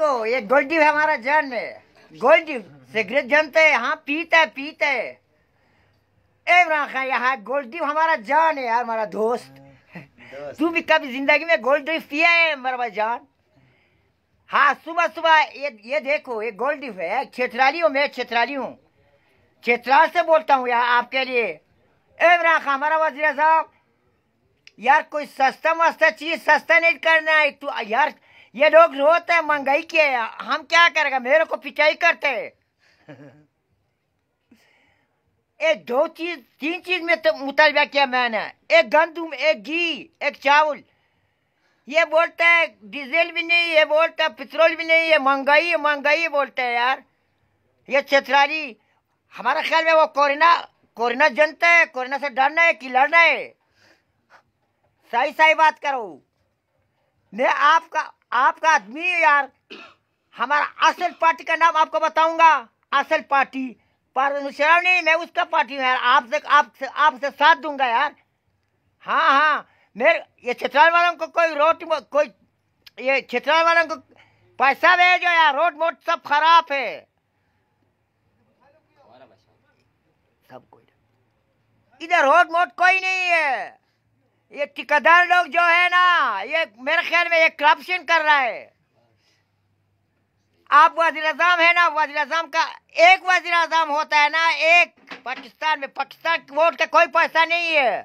को ये गोल्डी है हमारा जन है गोल्डी सिगरेट जानते है हाँ पीते पीते है यहाँ गोल्डी हमारा जान है यार हमारा दोस्त तू भी कभी जिंदगी में गोल्ड ड्रिप पिया है मेरा भाई जान हाँ सुबह सुबह ये ये देखो ये गोल्ड ड्रिप है छेत्राली हूँ मैं छेत्राली हूँ छेत्राल से बोलता हूँ यार आपके लिए इमरान खान हमारा वजीर साहब यार कोई सस्ता मस्ता चीज सस्ता नहीं करना है तू तो यार ये लोग रोते हैं महंगाई के हम क्या करेगा मेरे को पिचाई करते ये दो चीज तीन चीज में तो मुतालबा किया मैंने एक गंदुम एक घी एक चावल ये बोलते हैं डीजल भी नहीं ये बोलते हैं पेट्रोल भी नहीं ये महंगाई महंगाई बोलते हैं यार ये चतरारी हमारा ख्याल में वो कोरोना कोरोना जनता है कोरोना से डरना है कि लड़ना है सही सही बात करो मैं आपका आपका आदमी है यार हमारा असल पार्टी का नाम आपको बताऊंगा असल पार्टी पर शराब मैं उसका पार्टी हूँ यार आपसे आपसे आपसे साथ दूंगा यार हाँ हाँ मेरे ये छतराल वालों को कोई रोट कोई ये छतराल वालों को पैसा भेजो यार रोड मोड सब खराब है सब कोई इधर रोड मोड कोई नहीं है ये ठिकेदार लोग जो है ना ये मेरे ख्याल में ये करप्शन कर रहा है आप वजीर अजम है ना वजीर अजम का एक वजीर अजम होता है ना एक पाकिस्तान में पाकिस्तान की वोट का कोई पैसा नहीं है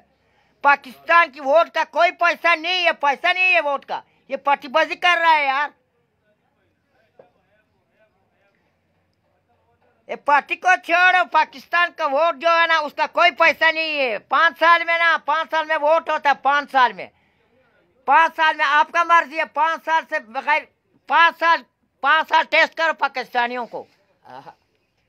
पाकिस्तान की वोट का कोई पैसा नहीं है पैसा नहीं है वोट का ये पार्टीबाजी कर रहा है यार ये पार्टी को छोड़ो पाकिस्तान का वोट जो है ना उसका कोई पैसा नहीं है पाँच साल में ना पाँच साल में वोट होता है पाँच साल में पाँच साल में आपका मर्जी है पाँच साल से बगैर पाँच साल पाँच साल टेस्ट करो पाकिस्तानियों को